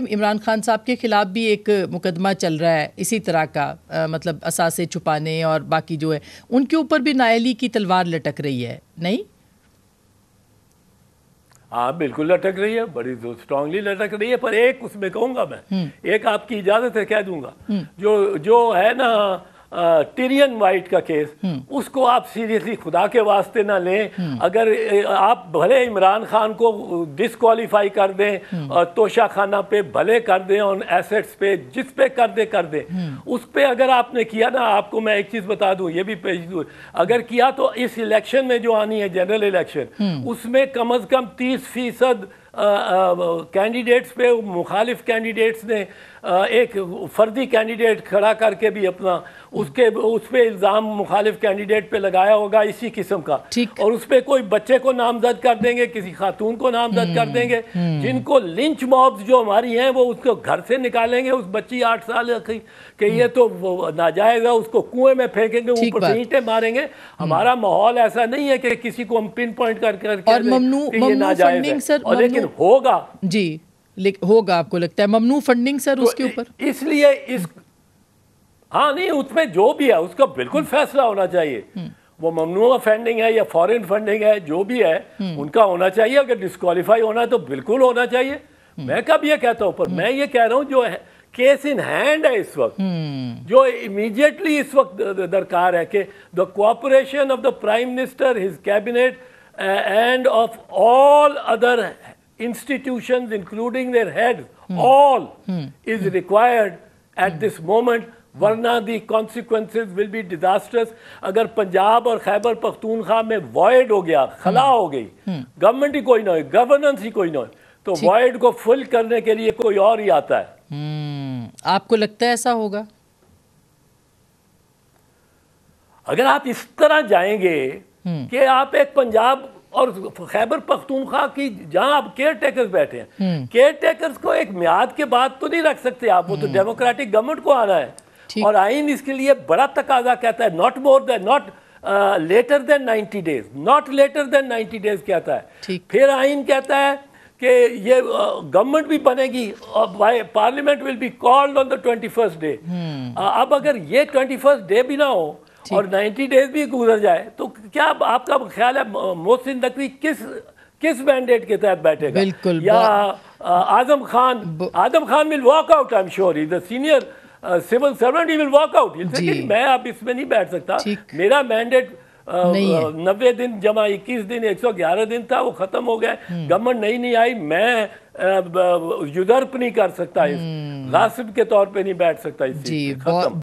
कि इमरान खान साहब के ख़िलाफ़ भी एक मुकदमा चल रहा है इसी तरह का आ, मतलब असासे छुपाने और बाकी जो है उनके ऊपर भी नायली की तलवार लटक रही है नहीं हाँ बिल्कुल लटक रही है बड़ी स्ट्रांगली लटक रही है पर एक उसमें कहूंगा मैं हम्म। एक आपकी इजाज़त है कह दूंगा हम्म। जो जो है ना टीरियन वाइट का केस हम्म। उसको आप सीरियसली खुदा के वास्ते ना लें हम्म। अगर आप भले इमरान खान को डिसक्वालीफाई कर दें और हम्म। तोशा खाना पे भले कर दें और एसेट्स पे जिस पे कर दे कर दे उस पे अगर आपने किया ना आपको मैं एक चीज़ बता दूं ये भी पेज अगर किया तो इस इलेक्शन में जो आनी है जनरल इलेक्शन उसमें कम अज़ कम तीस फीसद कैंडिडेट्स पे मुखालिफ कैंडिडेट्स ने आ, एक फर्दी कैंडिडेट खड़ा करके भी अपना उसके उस पर इल्ज़ाम मुखालिफ कैंडिडेट पे लगाया होगा इसी किस्म का और उस पर कोई बच्चे को नामजद कर देंगे किसी खातून को नामजद कर हम्म, देंगे हम्म। जिनको लिंच मॉब्स जो हमारी हैं वो उसको घर से निकालेंगे उस बच्ची आठ साल की कि ये तो ना जाएगा उसको कुएं में फेंकेंगे ऊपर ईंटे मारेंगे हम्म। हमारा माहौल ऐसा नहीं है कि किसी को हम पिन पॉइंट कर करके नाजायज और लेकिन लेकिन होगा जी लेकिन होगा आपको लगता है ममनू फंडिंग सर तो उसके ऊपर इसलिए इस हाँ नहीं उसमें जो भी है उसका बिल्कुल फैसला होना चाहिए हम्म। वो ममनू फंडिंग है या फॉरेन फंडिंग है जो भी है हम्म। उनका होना चाहिए अगर डिस्कालीफाई होना है तो बिल्कुल होना चाहिए हम्म। मैं कब ये कहता हूँ पर मैं ये कह रहा हूँ जो है केस इन हैंड है इस वक्त जो इमीडिएटली इस वक्त दरकार है कि the cooperation of the prime minister his cabinet and of all other institutions, including their head, hmm. all hmm. is hmm. required at this moment. वरना the consequences will be disasters अगर पंजाब और खैबर पख्तूनखा में void हो गया खला हो गई government ही कोई ना हो गवर्नेंस ही कोई ना हो तो वॉयड को फुल करने के लिए कोई और ही आता है आपको लगता है ऐसा होगा अगर आप इस तरह जाएंगे कि आप एक पंजाब और खैबर पख्तूनख्वा की जहां आप केयर टेकर्स बैठे हैं केयर हम्म। टेकर्स को एक म्याद के बाद तो नहीं रख सकते आप वो तो डेमोक्रेटिक हम्म। गवर्नमेंट को आना है और आइन इसके लिए बड़ा तकाजा कहता है not more than not later than 90 days not later than 90 days कहता है फिर आइन कहता है कि ये गवर्नमेंट uh, भी बनेगी और parliament will be called on the twenty first day अब अगर ये ट्वेंटी फर्स्ट डे भी ना हो और 90 डेज भी गुजर जाए तो क्या आपका ख्याल है मोहसिन नकवी किस किस मैंडेट के तहत बैठेगा बिल्कुल या Azam Khan Azam Khan will walk out I am sure is the senior civil servant he will walk out मैं अब इसमें नहीं बैठ सकता मेरा मैंडेट नब्बे दिन जमा इक्कीस दिन एक सौ ग्यारह दिन था वो खत्म हो गया हम्म। गवर्नमेंट नहीं नहीं आई मैं युदर्प नहीं कर सकता इस गासिब हम्म। के तौर पे नहीं बैठ सकता इस खत्म